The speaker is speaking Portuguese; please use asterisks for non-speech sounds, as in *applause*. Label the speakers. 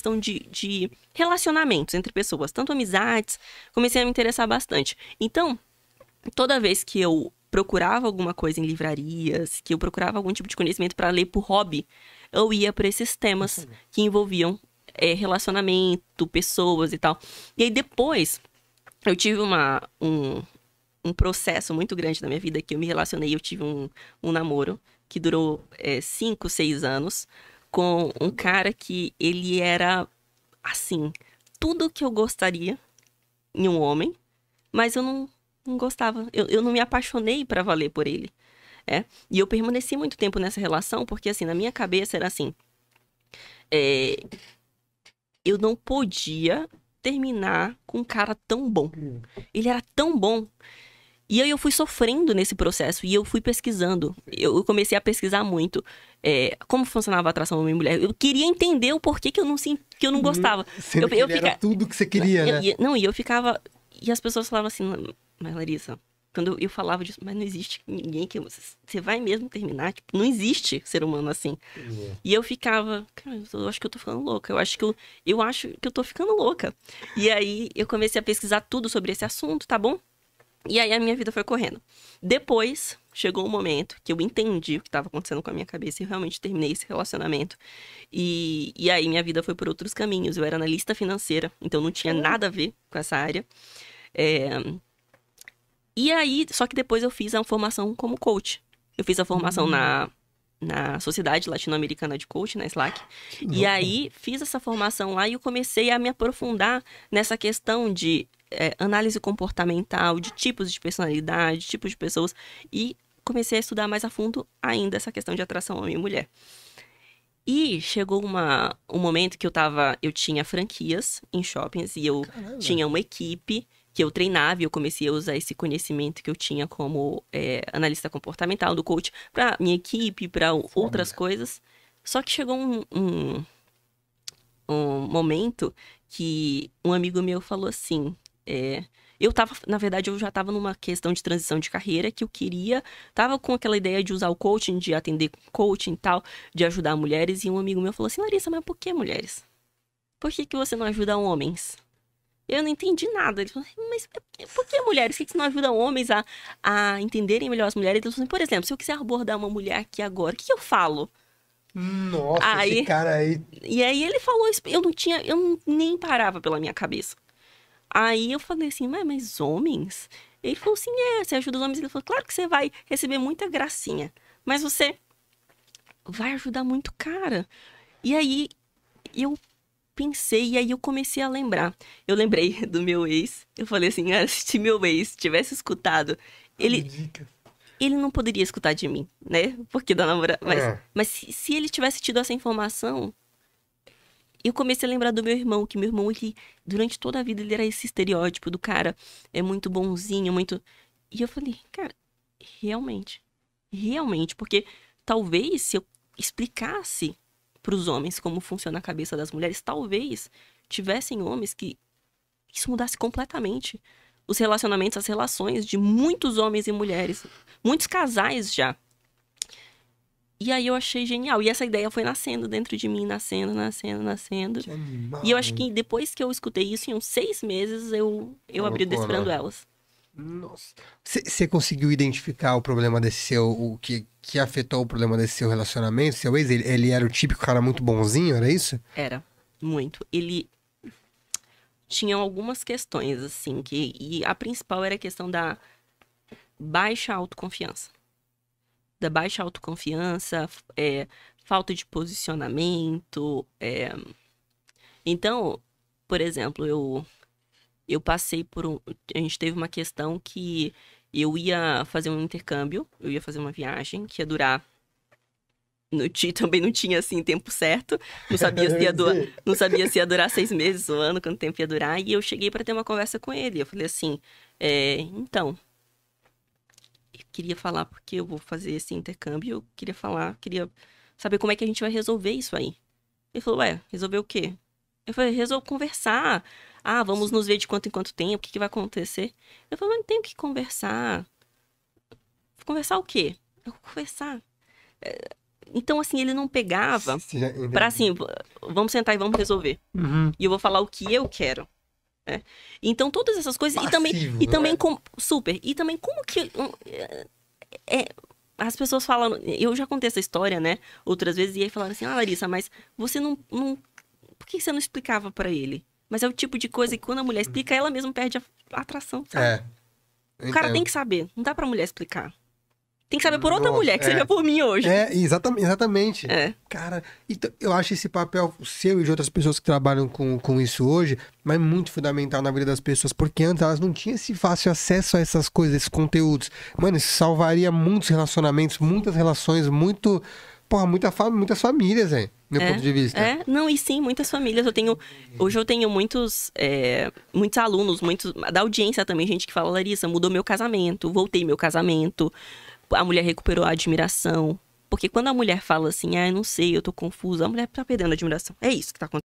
Speaker 1: questão de, de relacionamentos entre pessoas, tanto amizades, comecei a me interessar bastante. Então, toda vez que eu procurava alguma coisa em livrarias, que eu procurava algum tipo de conhecimento para ler por hobby, eu ia para esses temas que envolviam é, relacionamento, pessoas e tal. E aí depois eu tive uma, um, um processo muito grande na minha vida que eu me relacionei, eu tive um, um namoro que durou é, cinco, seis anos com um cara que ele era assim, tudo que eu gostaria em um homem, mas eu não, não gostava, eu, eu não me apaixonei para valer por ele. É? E eu permaneci muito tempo nessa relação, porque assim, na minha cabeça era assim. É, eu não podia terminar com um cara tão bom. Hum. Ele era tão bom e aí eu fui sofrendo nesse processo e eu fui pesquisando. Eu comecei a pesquisar muito é, como funcionava a atração homem mulher. Eu queria entender o porquê que eu não, que eu não uhum. gostava. Sendo eu, que eu fica... era tudo que você queria, eu, né? Não, e eu ficava... E as pessoas falavam assim, mas Larissa, quando eu falava disso, mas não existe ninguém que você vai mesmo terminar, tipo, não existe ser humano assim. Uhum. E eu ficava, cara, eu acho que eu tô ficando louca, eu acho que eu, eu acho que eu tô ficando louca. E aí eu comecei a pesquisar tudo sobre esse assunto, tá bom? E aí a minha vida foi correndo. Depois chegou um momento que eu entendi o que estava acontecendo com a minha cabeça e realmente terminei esse relacionamento. E, e aí minha vida foi por outros caminhos. Eu era analista financeira, então não tinha uhum. nada a ver com essa área. É... E aí, só que depois eu fiz a formação como coach. Eu fiz a formação uhum. na, na Sociedade Latino-Americana de Coach, na Slack. E aí fiz essa formação lá e eu comecei a me aprofundar nessa questão de é, análise comportamental, de tipos de personalidade, tipos de pessoas, e comecei a estudar mais a fundo ainda essa questão de atração homem e mulher. E chegou uma, um momento que eu tava. Eu tinha franquias em shoppings e eu Caramba. tinha uma equipe que eu treinava e eu comecei a usar esse conhecimento que eu tinha como é, analista comportamental do coach para minha equipe, para outras coisas. Só que chegou um, um, um momento que um amigo meu falou assim: é, eu estava, na verdade, eu já estava numa questão de transição de carreira que eu queria, Tava com aquela ideia de usar o coaching, de atender coaching e tal, de ajudar mulheres. E um amigo meu falou assim: Larissa, mas por que mulheres? Por que, que você não ajuda homens? Eu não entendi nada. Ele falou, mas por que mulheres? Por que você não ajuda homens a, a entenderem melhor as mulheres? Ele falou assim, por exemplo, se eu quiser abordar uma mulher aqui agora, o que eu falo? Nossa, aí, esse cara aí. E aí ele falou isso. Eu não tinha, eu nem parava pela minha cabeça. Aí eu falei assim, mas, mas homens? Ele falou assim, é, você ajuda os homens. Ele falou, claro que você vai receber muita gracinha, mas você vai ajudar muito cara. E aí eu pensei, e aí eu comecei a lembrar. Eu lembrei *laughs* do meu ex, eu falei assim, ah, se meu ex tivesse escutado, ele... Dica. Ele não poderia escutar de mim, né? Porque da namorada. Mas, é. mas se, se ele tivesse tido essa informação, eu comecei a lembrar do meu irmão, que meu irmão, ele, durante toda a vida, ele era esse estereótipo do cara é muito bonzinho, muito. E eu falei, cara, realmente. Realmente, porque talvez se eu explicasse para os homens como funciona a cabeça das mulheres, talvez tivessem homens que isso mudasse completamente os relacionamentos, as relações de muitos homens e mulheres, muitos casais já e aí eu achei genial. E essa ideia foi nascendo dentro de mim, nascendo, nascendo, nascendo. Que animal. E eu acho que depois que eu escutei isso, em uns seis meses, eu, eu abri o Desperando Elas. Nossa. Você conseguiu identificar o problema desse seu, o que, que afetou o problema desse seu relacionamento? Seu ex, ele, ele era o típico cara muito bonzinho, era isso? Era, muito. Ele tinha algumas questões, assim, que, e a principal era a questão da baixa autoconfiança da baixa autoconfiança, é, falta de posicionamento. É... Então, por exemplo, eu eu passei por um, a gente teve uma questão que eu ia fazer um intercâmbio, eu ia fazer uma viagem que ia durar no, *laughs* também não tinha assim tempo certo, não sabia se ia *laughs* durar, não sabia se ia durar seis meses, um ano, quanto tempo ia durar. E eu cheguei para ter uma conversa com ele. Eu falei assim, é, então, queria falar, porque eu vou fazer esse intercâmbio, eu queria falar, queria saber como é que a gente vai resolver isso aí. Ele falou, ué, resolver o quê? Eu falei, resolvo conversar. Ah, vamos nos ver de quanto em quanto tempo, o que, que vai acontecer? Eu falei, mas não tenho que conversar. Conversar o quê? Eu vou conversar. Eh, então, assim, ele não pegava para assim, vamos sentar e vamos resolver. Uhum. E eu vou falar o que eu quero. É. Então, todas essas coisas. Passivo, e também, né? e também com, super. E também, como que. É, é, as pessoas falam. Eu já contei essa história, né? Outras vezes, e aí falaram assim: Ah, Larissa, mas você não. não por que você não explicava para ele? Mas é o tipo de coisa que quando a mulher explica, ela mesma perde a atração, sabe? É. O cara é. tem que saber. Não dá pra mulher explicar. Tem que saber por outra Nossa, mulher, que é. seja por mim hoje. É, exatamente. exatamente. É. Cara, então, eu acho esse papel seu e de outras pessoas que trabalham com, com isso hoje, mas muito fundamental na vida das pessoas, porque antes elas não tinham esse fácil acesso a essas coisas, esses conteúdos. Mano, isso salvaria muitos relacionamentos, muitas relações, muito. Porra, muita fam muitas famílias, hein? Meu é, ponto de vista. É, não, e sim, muitas famílias. Eu tenho. Hoje eu tenho muitos. É, muitos alunos, muitos. Da audiência também, gente que fala, Larissa, mudou meu casamento, voltei meu casamento a mulher recuperou a admiração. Porque quando a mulher fala assim, ah, eu não sei, eu tô confusa, a mulher tá perdendo a admiração. É isso que tá acontecendo.